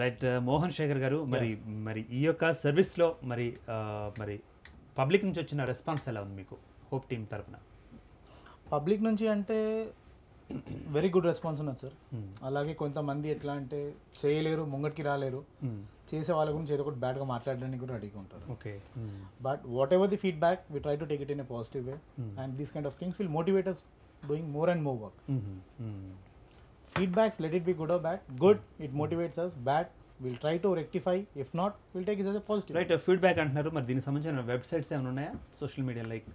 Right Mohan Shekhar గారు మరి మరి ఈ యొక్క సర్వీస్లో మరి మరి పబ్లిక్ నుంచి వచ్చిన రెస్పాన్స్ ఎలా ఉంది మీకు హోప్ టీమ్ తరఫున పబ్లిక్ నుంచి అంటే వెరీ గుడ్ రెస్పాన్స్ ఉన్నది సార్ hmm. అలాగే కొంతమంది ఎట్లా అంటే చేయలేరు ముంగటికి రాలేరు hmm. చేసే వాళ్ళ గురించి ఏదో ఒకటి బ్యాడ్గా మాట్లాడడానికి కూడా రెడీగా ఉంటారు okay but whatever the feedback we try to take it in a positive way and these kind of things will motivate us doing more and more work feedbacks let it be good or bad. Good, it motivates us. Bad, will try to rectify if not will take is us positive right feedback అంటున్నారు మరి దీనికి సంబంధించిన websites ఏమైనా ఉన్నాయా social media like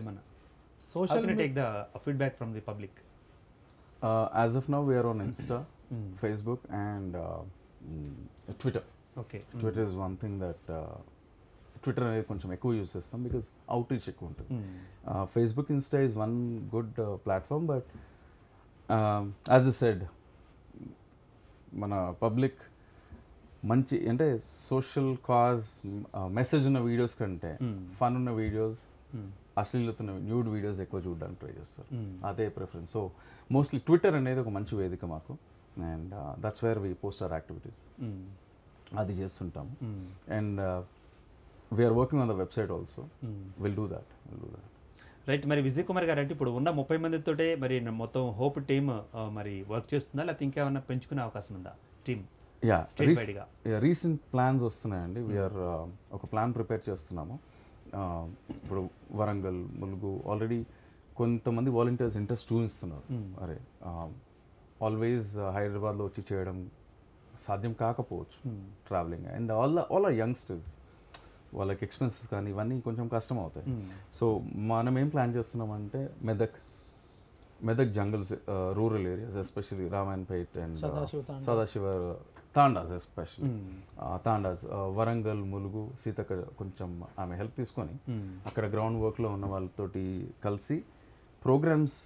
ఏమన్నా social take the feedback from the public as of now we're on Insta Facebook and Twitter okay Twitter is one thing that Twitter అనేది కొంచెం ఎక్కువ యూజ్ చేస్తాం బికాస్ అవుట్ రీచ్ ఎక్కువ ఉంటుంది Facebook Insta is one good platform but as a said మన public మంచి అంటే social cause message ఉన్న వీడియోస్ కంటే ఫన్ ఉన్న వీడియోస్ అశ్లీలత న్యూడ్ వీడియోస్ ఎక్కువ చూడడానికి ట్రై చేస్తారు అదే ప్రిఫరెన్స్ సో మోస్ట్లీ ట్విట్టర్ అనేది ఒక మంచి వేదిక మాకు and that's where we post our activities అది చేస్తుంటాము and we're working on the website also will do that will do that right మరి విజయ్ కుమార్ గారు అంటే ఇప్పుడు ఉన్న ముప్పై మందితోటే మరి మొత్తం హోప్ టీమ్ మరి వర్క్ చేస్తుందా లేకపోతే ఇంకేమైనా పెంచుకునే అవకాశం ఉందా టీమ్ యా రీసెంట్ ప్లాన్స్ వస్తున్నాయండి hmm. వీఆర్ ఒక ప్లాన్ ప్రిపేర్ చేస్తున్నాము ఇప్పుడు వరంగల్ ములుగు ఆల్రెడీ కొంతమంది వాలంటీర్స్ ఇంట్రెస్ట్ చూపిస్తున్నారు hmm. అరే ఆల్వేస్ హైదరాబాద్లో వచ్చి చేయడం సాధ్యం కాకపోవచ్చు hmm. Travelling and all all are youngsters వాళ్ళకి ఎక్స్పెన్సెస్ కానీ ఇవన్నీ కొంచెం కష్టం అవుతాయి hmm. సో మనం ఏం ప్లాన్ చేస్తున్నామంటే Medak Medak jungles rural areas especially పేట్ అండ్ సదాశివ తాండాస్ ఎస్పెషలీ hmm. తాండాస్ uh, వరంగల్ ములుగు సీతక్క కొంచెం ఆమె హెల్ప్ తీసుకొని hmm. అక్కడ గ్రౌండ్ వర్క్లో ఉన్న వాళ్ళతోటి కలిసి ప్రోగ్రామ్స్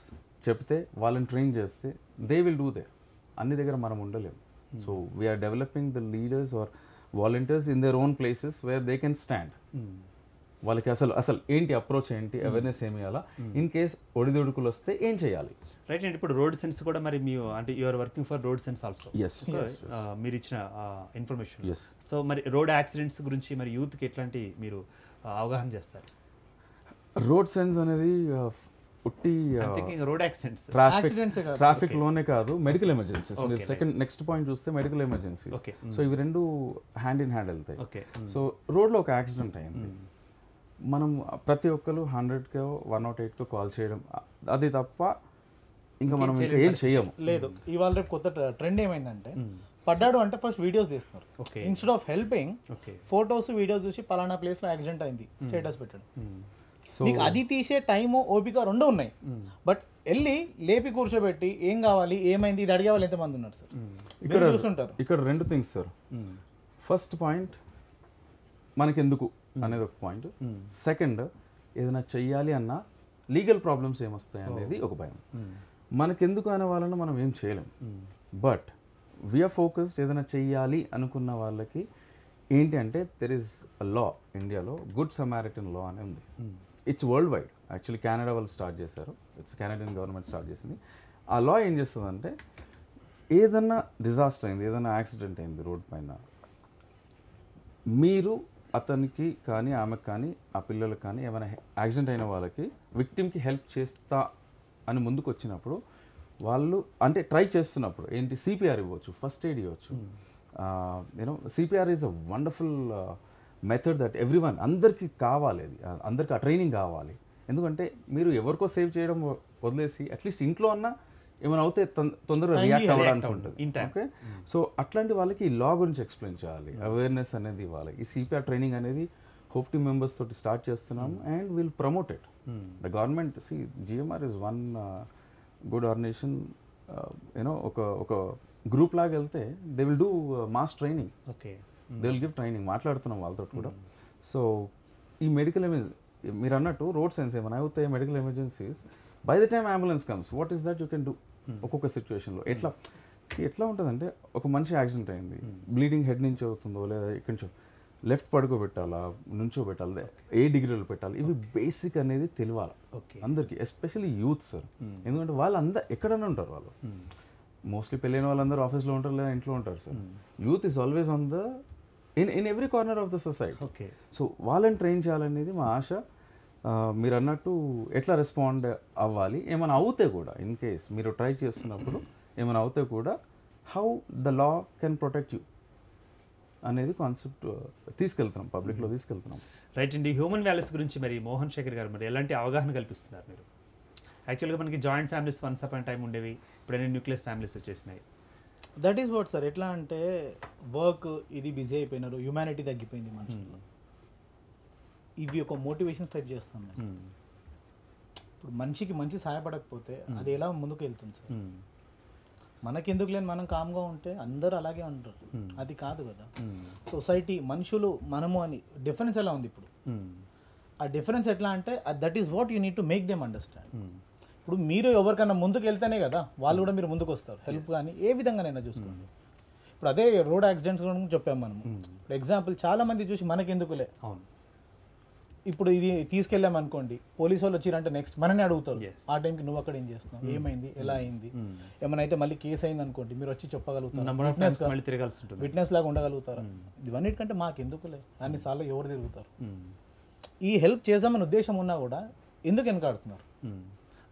చెప్తే వాళ్ళని ట్రైన్ చేస్తే దే విల్ డూ దే అన్ని దగ్గర మనం ఉండలేము so we're developing the leaders or volunteers in their own places where they can stand వాళ్ళకి అసలు అసలు ఏంటి అప్రోచ్ ఏంటి అవేర్నెస్ ఏమి ఇవ్వాలా ఇన్ కేస్ ఒడిదొడుకులు వస్తే ఏం చేయాలి రైట్ అండ్ ఇప్పుడు రోడ్ సెన్స్ కూడా మరి మీ అంటే you're working for road sense also yes మీరు ఇచ్చిన ఇన్ఫర్మేషన్ సో మరి రోడ్ యాక్సిడెంట్స్ గురించి మరి యూత్కి ఎట్లాంటి మీరు అవగాహన చేస్తారు రోడ్ సెన్స్ అనేది ఉట్టి రోడ్ యాక్సిడెంట్స్ ట్రాఫిక్ ట్రాఫిక్ లోనే కాదు మెడికల్ ఎమర్జెన్సీస్ మీరు సెకండ్ నెక్స్ట్ పాయింట్ చూస్తే మెడికల్ ఎమర్జెన్సీ సో ఇవి రెండు హ్యాండ్ ఇన్ హ్యాండ్ వెళ్తాయి సో రోడ్లో hmm. ఒక యాక్సిడెంట్ అయింది hmm. మనం ప్రతి ఒక్కరు హండ్రెడ్కో వన్ నాట్ ఎయిట్కో కాల్ చేయడం అది తప్ప ఇంకా మనం ఏం చేయము లేదు hmm. ఇవాళ రేపు కొత్త ట్రెండ్ ఏమైందంటే పడ్డాడు అంటే ఫస్ట్ వీడియోస్ తీస్తున్నారు instead of helping photos videos చూసి పలానా లో యాక్సిడెంట్ అయింది స్టేటస్ పెట్టాడు నీకు అది తీసే టైము ఓపిక రెండు ఉన్నాయి hmm. బట్ వెళ్ళి లేపి కూర్చోబెట్టి ఏం కావాలి ఏమైంది ఇది అడిగే వాళ్ళు ఎంతమంది ఉన్నారు సార్ hmm. ఇక్కడ చూస్తుంటారు ఇక్కడ రెండు థింగ్స్ సార్ ఫస్ట్ పాయింట్ మనకెందుకు hmm. అనేది ఒక పాయింట్ సెకండ్ ఏదైనా చెయ్యాలి అన్న లీగల్ ప్రాబ్లమ్స్ ఏమొస్తాయి oh. అనేది ఒక భయం మనకెందుకు అనే వాళ్ళని మనం ఏం చేయలేం బట్ విఆర్ ఫోకస్డ్ ఏదైనా చెయ్యాలి అనుకున్న వాళ్ళకి ఏంటి అంటే దెర్ ఇస్ లా ఇండియాలో గుడ్ సమారిటన్ లా అని ఉంది it's worldwide actually Canada వాళ్ళు స్టార్ట్ చేశారు ఇట్స్ కెనడియన్ గవర్నమెంట్ స్టార్ట్ చేసింది ఆ లా ఏం చేస్తుందంటే ఏదన్నా డిజాస్టర్ అయింది ఏదైనా యాక్సిడెంట్ అయింది రోడ్ పైన మీరు అతనికి కానీ ఆమెకు కానీ ఆ పిల్లలకు కానీ ఏమైనా యాక్సిడెంట్ అయిన వాళ్ళకి విక్టిమ్కి హెల్ప్ చేస్తా అని ముందుకు వచ్చినప్పుడు వాళ్ళు అంటే ట్రై చేస్తున్నప్పుడు ఏంటి సిపిఆర్ ఇవ్వచ్చు ఫస్ట్ ఎయిడ్ ఇవ్వచ్చు you know CPR is a wonderful method that everyone అందరికీ కావాలి అది అందరికీ ఆ ట్రైనింగ్ కావాలి ఎందుకంటే మీరు ఎవరికో సేవ్ చేయడం వదిలేసి అట్లీస్ట్ ఇంట్లో అన్నా ఏమైనా అవుతే తొందరగా రియాక్ట్ అవ్వడానికి ఉంటుంది ఓకే సో అట్లాంటి వాళ్ళకి ఈ లా గురించి ఎక్స్ప్లెయిన్ చేయాలి అవేర్నెస్ hmm. అనేది ఇవ్వాలి ఈ సిపిఆర్ ట్రైనింగ్ అనేది హోప్ టీ మెంబర్స్ తోటి స్టార్ట్ చేస్తున్నాము and will promote it the government see GMR is one good organization you know ఒక ఒక గ్రూప్ లాగా వెళ్తే they will do mass training okay they will give training మాట్లాడుతున్నాం వాళ్ళతో కూడా సో hmm. ఈ మెడికల్ ఎమర్జెన్సీ మీరు అన్నట్టు రోడ్ సైన్స్ ఏమైనా అవుతాయి medical emergencies by the time ambulance comes what is that you can do ఒక్కొక్క సిచ్యువేషన్లో ఎట్లా hmm. ఎట్లా ఉంటుందంటే ఒక మనిషి యాక్సిడెంట్ అయింది బ్లీడింగ్ hmm. హెడ్ నుంచి అవుతుందో లేదా ఇక్కడి నుంచి లెఫ్ట్ పడుకోబెట్టాలా నుంచో పెట్టాలి ఏ డిగ్రీలో పెట్టాలి ఇవి బేసిక్ అనేది తెలియాలి అందరికీ ఎస్పెషల్లీ యూత్ సార్ ఎందుకంటే వాళ్ళు అందరు ఎక్కడనే ఉంటారు వాళ్ళు మోస్ట్లీ పెళ్ళైన వాళ్ళందరూ ఆఫీస్లో ఉంటారు లేదా ఇంట్లో ఉంటారు sir youth is always on the in in every corner of the society okay so వాళ్ళని ట్రైన్ చేయాలనేది మా ఆశ మీరు అన్నట్టు ఎట్లా రెస్పాండ్ అవ్వాలి ఏమైనా అవుతే కూడా ఇన్ కేస్ మీరు ట్రై చేస్తున్నప్పుడు ఏమైనా అవుతే కూడా how the law can protect you అనేది కాన్సెప్ట్ uh, తీసుకెళ్తున్నాం పబ్లిక్లో mm-hmm. తీసుకెళ్తున్నాం రైట్ అండి హ్యూమన్ వ్యాల్యూస్ గురించి మరి మోహన్ శేఖర్ గారు మరి ఎలాంటి అవగాహన కల్పిస్తున్నారు మీరు యాక్చువల్గా మనకి joint families once up and time ఉండేవి ఇప్పుడైనా న్యూక్లియస్ ఫ్యామిలీస్ వచ్చేసినాయి దట్ ఈస్ వాట్ సార్ ఎట్లా అంటే వర్క్ ఇది బిజీ అయిపోయినారు హ్యుమానిటీ తగ్గిపోయింది మనం hmm. ఇవి ఒక మోటివేషన్ టైప్ చేస్తాం hmm. ఇప్పుడు మనిషికి మంచి సహాయపడకపోతే hmm. అది ఎలా ముందుకు వెళ్తుంది సార్ మనకెందుకు లేని మనం కామ్గా ఉంటే అందరూ అలాగే ఉంటారు అది కాదు కదా సొసైటీ మనుషులు మనము అని డిఫరెన్స్ ఎలా ఉంది ఇప్పుడు ఆ డిఫరెన్స్ ఎట్లా అంటే that is what you need to make them understand ఇప్పుడు మీరు ఎవరికైనా ముందుకు వెళ్తేనే కదా వాళ్ళు కూడా మీరు ముందుకు వస్తారు హెల్ప్ కానీ ఏ విధంగానైనా hmm. చూసుకోండి ఇప్పుడు అదే రోడ్ యాక్సిడెంట్స్ గురించి చెప్పాము మనం ఇప్పుడు ఎగ్జాంపుల్ చాలామంది చూసి మనకెందుకులే అవును ఇప్పుడు ఇది తీసుకెళ్లాం అనుకోండి పోలీసు వాళ్ళు వచ్చిరంటే నెక్స్ట్ మననే అడుగుతారు ఆ టైంకి నువ్వు అక్కడ ఏం చేస్తున్నావు hmm. ఏమైంది ఎలా hmm. అయింది ఏమైనా అయితే మళ్ళీ కేసు అయింది అనుకోండి మీరు వచ్చి చెప్పగలుగుతారు విట్నెస్ లాగా ఉండగలుగుతారు ఇవన్నిటికంటే మాకు ఎందుకులే దాన్ని సార్లు ఎవరు తిరుగుతారు ఈ హెల్ప్ చేద్దామని ఉద్దేశం ఉన్నా కూడా ఎందుకు వెనకాడుతున్నారు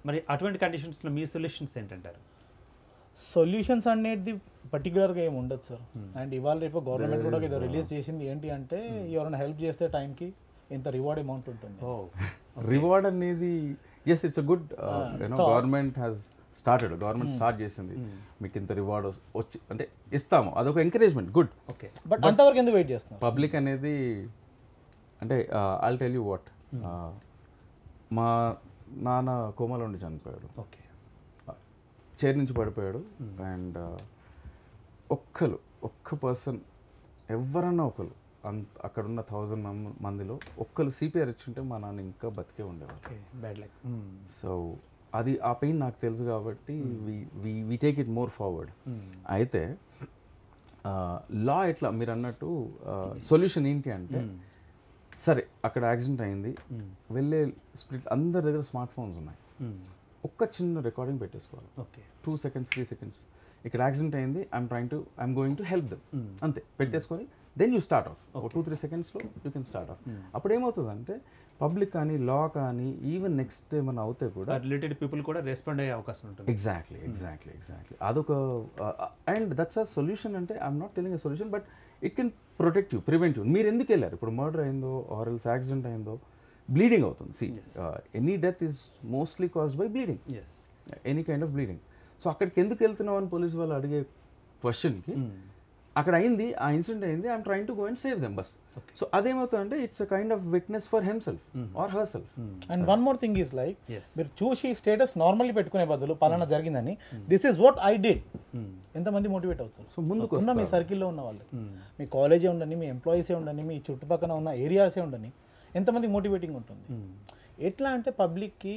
మరి అటువంటి కండిషన్స్లో మీ సొల్యూషన్స్ ఏంటంటారు సొల్యూషన్స్ అనేది పర్టికులర్గా ఏమి ఉండదు సార్ అండ్ hmm. ఇవాళ రేపు గవర్నమెంట్ కూడా ఏదో రిలీజ్ చేసింది ఏంటి అంటే hmm. ఎవరైనా హెల్ప్ చేస్తే టైంకి ఇంత రివార్డ్ అమౌంట్ ఉంటుంది రివార్డ్ oh, అనేది yes it's good government has started government start చేసింది hmm. మీకు ఇంత రివార్డ్ వచ్చి అంటే ఇస్తాము అదొక ఎంకరేజ్మెంట్ గుడ్ ఓకే బట్ అంతవరకు ఎందుకు వెయిట్ చేస్తాం పబ్లిక్ అనేది అంటే ఐ టెల్ యూ వాట్ మా నాన్న కోమలో ఉండి చనిపోయాడు ఓకే చైర్ నుంచి పడిపోయాడు అండ్ ఒక్కరు ఒక్క పర్సన్ ఎవరన్నా ఒకరు అంత అక్కడ ఉన్న థౌజండ్ మందిలో ఒక్కరు సిపిఆర్ ఇచ్చుంటే మా నాన్న ఇంకా బతికే ఉండేవాళ్ళు బ్యాడ్ లైక్ సో అది ఆ పెయిన్ నాకు తెలుసు కాబట్టి we we take it more forward అయితే లా ఎట్లా మీరు అన్నట్టు సొల్యూషన్ ఏంటి అంటే సరే అక్కడ యాక్సిడెంట్ అయింది వెళ్ళే స్పిరిట్ అందరి దగ్గర స్మార్ట్ ఫోన్స్ ఉన్నాయి ఒక్క చిన్న రికార్డింగ్ పెట్టేసుకోవాలి okay two seconds three seconds ఇక్కడ యాక్సిడెంట్ అయింది I'm trying to I'm going to help them అంతే పెట్టేసుకొని దెన్ యూ స్టార్ట్ ఆఫ్ ఒక టూ త్రీ సెకండ్స్లో యూ కెన్ స్టార్ట్ ఆఫ్ అప్పుడు ఏమవుతుందంటే పబ్లిక్ కానీ లా కానీ ఈవెన్ నెక్స్ట్ ఏమైనా అవుతే కూడా రిలేటెడ్ పీపుల్ కూడా రెస్పాండ్ అయ్యే అవకాశం ఉంటుంది ఎగ్జాక్ట్లీ ఎగ్జాక్ట్లీ ఎగ్జాక్ట్లీ అదొక అండ్ దట్స్ అ సొల్యూషన్ అంటే I'm not telling a solution but it can protect you prevent you మీరు ఎందుకు వెళ్ళారు ఇప్పుడు మర్డర్ అయిందో ఆర్ఎల్స్ యాక్సిడెంట్ అయిందో బ్లీడింగ్ అవుతుంది see any death is mostly caused by bleeding any kind of bleeding so అక్కడికి ఎందుకు వెళ్తున్నావు అని పోలీస్ వాళ్ళు అడిగే క్వశ్చన్కి అక్కడ అయింది ఆ ఇన్సిడెంట్ అయింది I'm train to go and save them bus so అదేమవుతుందంటే it's kind of witness for himself or herself and one more thing is like మీరు చూసి స్టేటస్ నార్మల్లీ పెట్టుకునే బదులు mm-hmm. పలానా జరిగిందని this is what I did ఎంతమంది motivate అవుతారు so ముందుకు ఉన్న మీ సర్కిల్లో ఉన్న వాళ్ళు mm-hmm. మీ కాలేజే ఉండని మీ ఎంప్లాయీసే ఉండని మీ చుట్టుపక్కన ఉన్న ఏరియాసే ఉండని ఎంతమంది మోటివేటింగ్ ఉంటుంది mm-hmm. ఎట్లా అంటే పబ్లిక్కి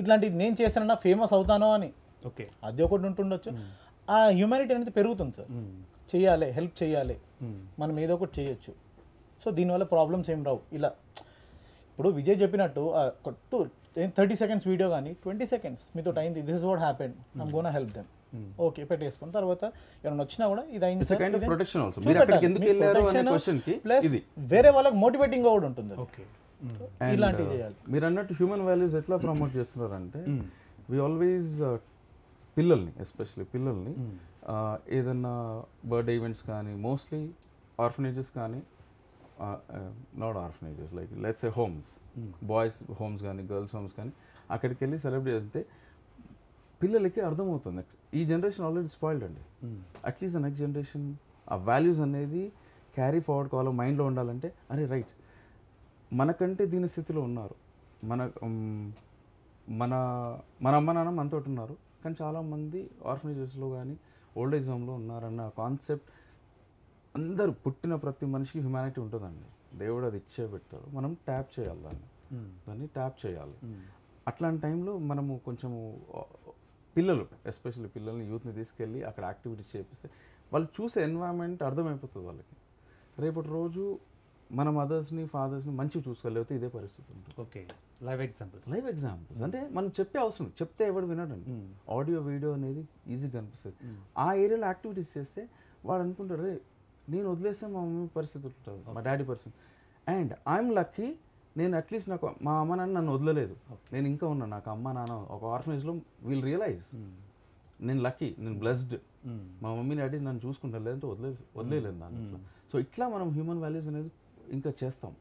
ఇట్లాంటిది నేను చేస్తానన్నా ఫేమస్ అవుతానో అని ఓకే అది ఒకటి ఉంటుండొచ్చు ఆ హ్యూమానిటీ అనేది పెరుగుతుంది సార్ చేయాలి హెల్ప్ చేయాలి hmm. మనం ఏదో ఒకటి చేయొచ్చు సో దీనివల్ల ప్రాబ్లమ్స్ ఏం రావు ఇలా ఇప్పుడు విజయ్ చెప్పినట్టు టూ థర్టీ సెకండ్స్ వీడియో కానీ ట్వంటీ సెకండ్స్ మీతో time this is what happen I'm gonna help them okay పెట్టేసుకుని తర్వాత ఏమైనా వచ్చినా కూడా ఇది అయింది ప్లస్ వేరే వాళ్ళకి మోటివేటింగ్ కూడా ఉంటుంది hmm. ఇలాంటివి చేయాలి uh, మీరు అన్నట్టు హ్యూమన్ వాల్యూస్ ఎట్లా ప్రమోట్ చేస్తున్నారంటే వి hmm. ఆల్వేస్ uh, పిల్లల్ని ఎస్పెషలీ పిల్లల్ని ఏదన్నా బర్త్డే ఈవెంట్స్ కానీ మోస్ట్లీ ఆర్ఫనేజెస్ కానీ not orphanages like let's a homes boys homes కానీ గర్ల్స్ హోమ్స్ కానీ అక్కడికి వెళ్ళి సెలబ్రేట్ చేస్తే పిల్లలకి అర్థమవుతుంది నెక్స్ట్ ఈ జనరేషన్ ఆల్రెడీ స్పాయిల్డ్ అండి అట్లీస్ట్ నెక్స్ట్ జనరేషన్ ఆ వాల్యూస్ అనేది క్యారీ ఫార్వర్డ్ కావాలో మైండ్లో ఉండాలంటే అరే రైట్ మనకంటే దీని స్థితిలో ఉన్నారు మన um, మన మన అమ్మ నాన్న మనతోటి ఉన్నారు కానీ చాలామంది ఆర్ఫనేజెస్లో కానీ ఓల్డ్ హోమ్లో ఉన్నారన్న కాన్సెప్ట్ అందరు పుట్టిన ప్రతి మనిషికి హ్యుమానిటీ ఉంటుందండి దేవుడు అది ఇచ్చే పెడతాడు మనం ట్యాప్ చేయాలి దాన్ని hmm. దాన్ని ట్యాప్ చేయాలి hmm. అట్లాంటి టైంలో మనము కొంచెము పిల్లలు ఎస్పెషల్లీ పిల్లల్ని యూత్ని తీసుకెళ్ళి అక్కడ యాక్టివిటీస్ చేపిస్తే వాళ్ళు చూసే ఎన్వైరన్మెంట్ అర్థమైపోతుంది వాళ్ళకి రేపటి రోజు మన మదర్స్ని ఫాదర్స్ని మంచిగా చూసుకోలేకపోతే ఇదే పరిస్థితి ఉంటుంది okay live examples live examples అంటే మనం చెప్పే అవసరం చెప్తే ఎవడు వినడండి ఆడియో వీడియో అనేది ఈజీగా అనిపిస్తుంది ఆ ఏరియాలో యాక్టివిటీస్ చేస్తే వాడు అనుకుంటారు రే నేను వదిలేస్తే మా మమ్మీ పరిస్థితి ఉంటుంది మా డాడీ పరిస్థితి అండ్ ఐఎమ్ లక్కీ నేను అట్లీస్ట్ నాకు మా అమ్మ నాన్న నన్ను వదలలేదు నేను ఇంకా ఉన్నాను నాకు అమ్మ నాన్న ఒక ఆర్ఫనేజ్లో వీల్ రియలైజ్ నేను లక్కీ నేను బ్లెస్డ్ మా మమ్మీ డాడీ నన్ను చూసుకుంటాను లేదంటే వదిలేదు వదిలేదు దాంట్లో సో ఇట్లా మనం హ్యూమన్ వాల్యూస్ అనేది ఇంకా చేస్తాం